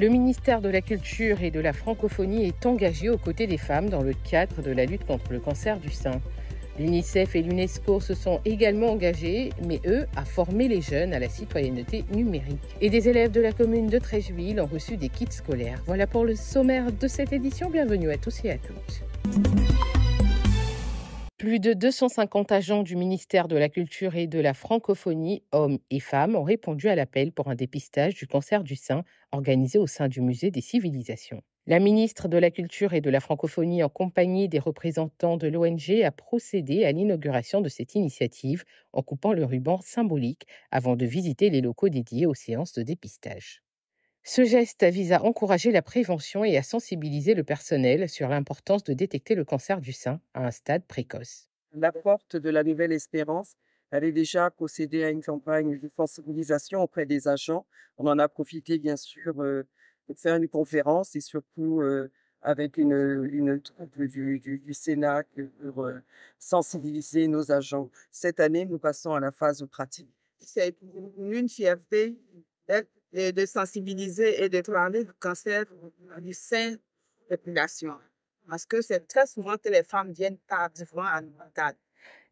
Le ministère de la Culture et de la Francophonie est engagé aux côtés des femmes dans le cadre de la lutte contre le cancer du sein. L'UNICEF et l'UNESCO se sont également engagés, mais eux, à former les jeunes à la citoyenneté numérique. Et des élèves de la commune de Tréjeville ont reçu des kits scolaires. Voilà pour le sommaire de cette édition. Bienvenue à tous et à toutes. Plus de 250 agents du ministère de la Culture et de la Francophonie, hommes et femmes, ont répondu à l'appel pour un dépistage du cancer du sein organisé au sein du Musée des Civilisations. La ministre de la Culture et de la Francophonie, en compagnie des représentants de l'ONG, a procédé à l'inauguration de cette initiative en coupant le ruban symbolique avant de visiter les locaux dédiés aux séances de dépistage. Ce geste vise à encourager la prévention et à sensibiliser le personnel sur l'importance de détecter le cancer du sein à un stade précoce. La porte de la Nouvelle Espérance elle est déjà procédée à une campagne de sensibilisation auprès des agents. On en a profité, bien sûr, de euh, faire une conférence et surtout euh, avec une, une troupe du, du, Sénat pour euh, sensibiliser nos agents. Cette année, nous passons à la phase pratique. C'est une fierté de sensibiliser et de parler du cancer du sein de la population. Parce que c'est très souvent que les femmes viennent tardivement à l'hôpital.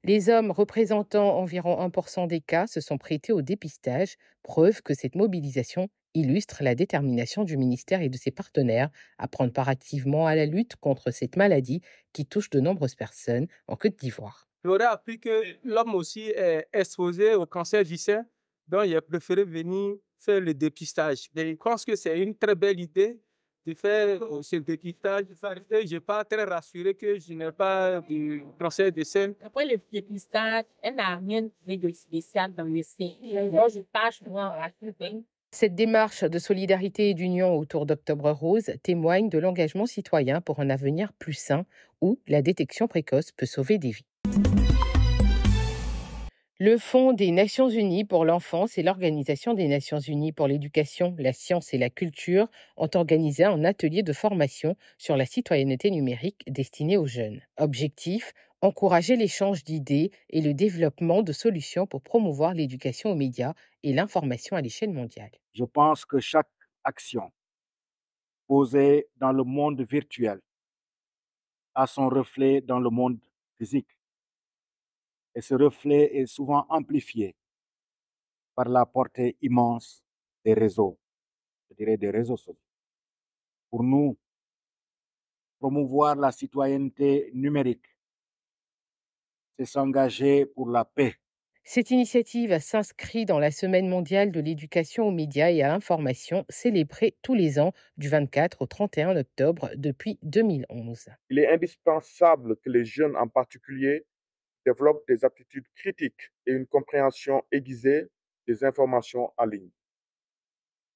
Les hommes représentant environ 1% des cas se sont prêtés au dépistage, preuve que cette mobilisation illustre la détermination du ministère et de ses partenaires à prendre part activement à la lutte contre cette maladie qui touche de nombreuses personnes en Côte d'Ivoire. J'aurais appris que l'homme aussi est exposé au cancer du sein, donc il a préféré venir faire le dépistage. je pense que c'est une très belle idée de faire euh, ce dépistage. Je n'ai pas très rassuré que je n'ai pas de cancer de sein. Après le dépistage, elle n'a rien de spécial dans le sein. Moi, je tâche suis pas Cette démarche de solidarité et d'union autour d'Octobre Rose témoigne de l'engagement citoyen pour un avenir plus sain où la détection précoce peut sauver des vies le Fonds des Nations Unies pour l'enfance et l'Organisation des Nations Unies pour l'éducation, la science et la culture ont organisé un atelier de formation sur la citoyenneté numérique destiné aux jeunes. Objectif encourager l'échange d'idées et le développement de solutions pour promouvoir l'éducation aux médias et l'information à l'échelle mondiale. Je pense que chaque action posée dans le monde virtuel a son reflet dans le monde physique et ce reflet est souvent amplifié par la portée immense des réseaux, je dirais des réseaux sociaux. Pour nous, promouvoir la citoyenneté numérique, c'est s'engager pour la paix. Cette initiative s'inscrit dans la Semaine mondiale de l'éducation aux médias et à l'information célébrée tous les ans du 24 au 31 octobre depuis 2011. Il est indispensable que les jeunes en particulier développent des aptitudes critiques et une compréhension aiguisée des informations en ligne.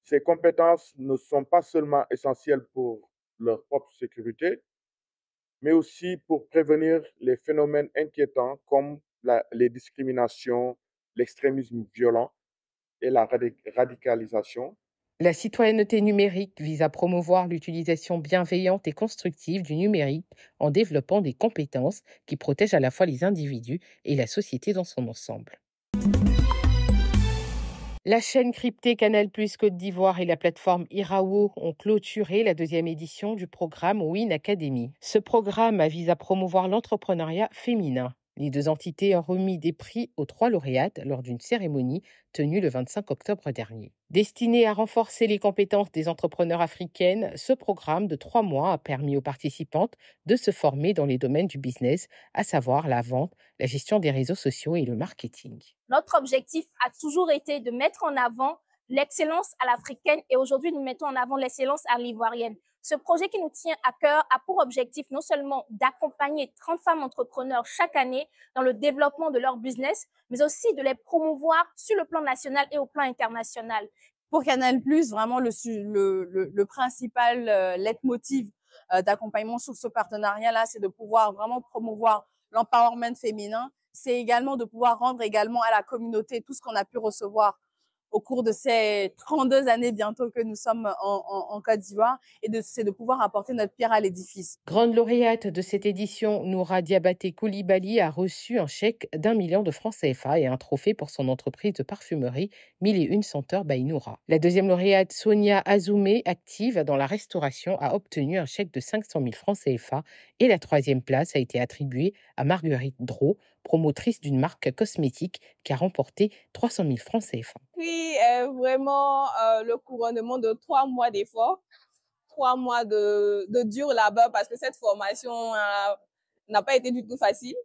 Ces compétences ne sont pas seulement essentielles pour leur propre sécurité, mais aussi pour prévenir les phénomènes inquiétants comme les discriminations, l'extrémisme violent et la radicalisation, la citoyenneté numérique vise à promouvoir l'utilisation bienveillante et constructive du numérique en développant des compétences qui protègent à la fois les individus et la société dans son ensemble. La chaîne cryptée Canal Plus Côte d'Ivoire et la plateforme Irawo ont clôturé la deuxième édition du programme Win Academy. Ce programme vise à promouvoir l'entrepreneuriat féminin. Les deux entités ont remis des prix aux trois lauréates lors d'une cérémonie tenue le 25 octobre dernier. Destiné à renforcer les compétences des entrepreneurs africaines, ce programme de trois mois a permis aux participantes de se former dans les domaines du business, à savoir la vente, la gestion des réseaux sociaux et le marketing. Notre objectif a toujours été de mettre en avant l'excellence à l'africaine et aujourd'hui nous mettons en avant l'excellence à l'ivoirienne. Ce projet qui nous tient à cœur a pour objectif non seulement d'accompagner 30 femmes entrepreneurs chaque année dans le développement de leur business, mais aussi de les promouvoir sur le plan national et au plan international. Pour Canal+, vraiment le, principal euh, leitmotiv euh, d'accompagnement sur ce partenariat-là, c'est de pouvoir vraiment promouvoir l'empowerment féminin. C'est également de pouvoir rendre également à la communauté tout ce qu'on a pu recevoir au cours de ces 32 années bientôt que nous sommes en, Côte d'Ivoire et c'est de pouvoir apporter notre pierre à l'édifice. Grande lauréate de cette édition, Noura Diabaté Koulibaly a reçu un chèque d'un million de francs CFA et un trophée pour son entreprise de parfumerie une Senteurs by Noura. La deuxième lauréate, Sonia Azoumé, active dans la restauration, a obtenu un chèque de 500 000 francs CFA et la troisième place a été attribuée à Marguerite Drault, promotrice d'une marque cosmétique qui a remporté 300 000 francs CFA. Oui, euh, vraiment euh, le couronnement de trois mois d'efforts, trois mois de, de dur labeur parce que cette formation euh, n'a pas été du tout facile.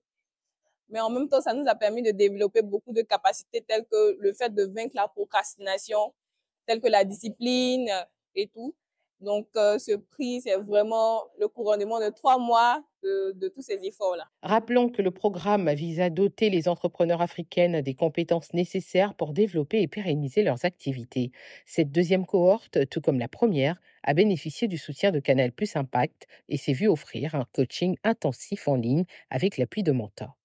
Mais en même temps, ça nous a permis de développer beaucoup de capacités telles que le fait de vaincre la procrastination, telles que la discipline et tout. Donc, euh, ce prix, c'est vraiment le couronnement de trois mois de tous ces efforts-là. Rappelons que le programme vise à doter les entrepreneurs africaines des compétences nécessaires pour développer et pérenniser leurs activités. Cette deuxième cohorte, tout comme la première, a bénéficié du soutien de Canal Plus Impact et s'est vue offrir un coaching intensif en ligne avec l'appui de mentors.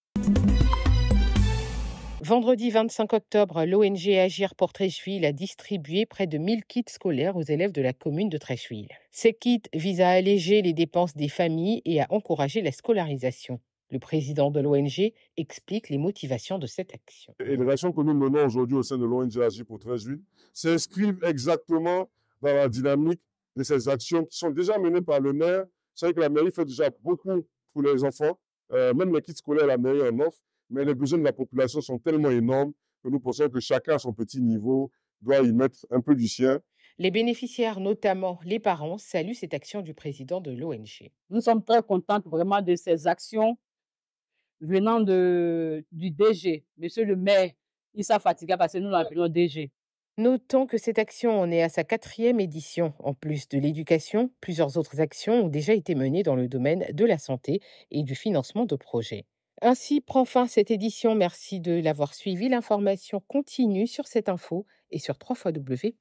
Vendredi 25 octobre, l'ONG Agir pour Trècheville a distribué près de 1000 kits scolaires aux élèves de la commune de Trècheville. Ces kits visent à alléger les dépenses des familles et à encourager la scolarisation. Le président de l'ONG explique les motivations de cette action. les actions que nous menons aujourd'hui au sein de l'ONG Agir pour Trècheville s'inscrivent exactement dans la dynamique de ces actions qui sont déjà menées par le maire. C'est vrai que la mairie fait déjà beaucoup pour les enfants. Euh, même les kits scolaires, la mairie en offre mais les besoins de la population sont tellement énormes que nous pensons que chacun à son petit niveau doit y mettre un peu du sien. Les bénéficiaires, notamment les parents, saluent cette action du président de l'ONG. Nous sommes très contents vraiment de ces actions venant du DG, monsieur le maire il s'est fatigué parce que nous l'appelons DG. Notons que cette action en est à sa quatrième édition. En plus de l'éducation, plusieurs autres actions ont déjà été menées dans le domaine de la santé et du financement de projets. Ainsi prend fin cette édition. Merci de l'avoir suivi. L'information continue sur cette info et sur www.cetinfo.ci.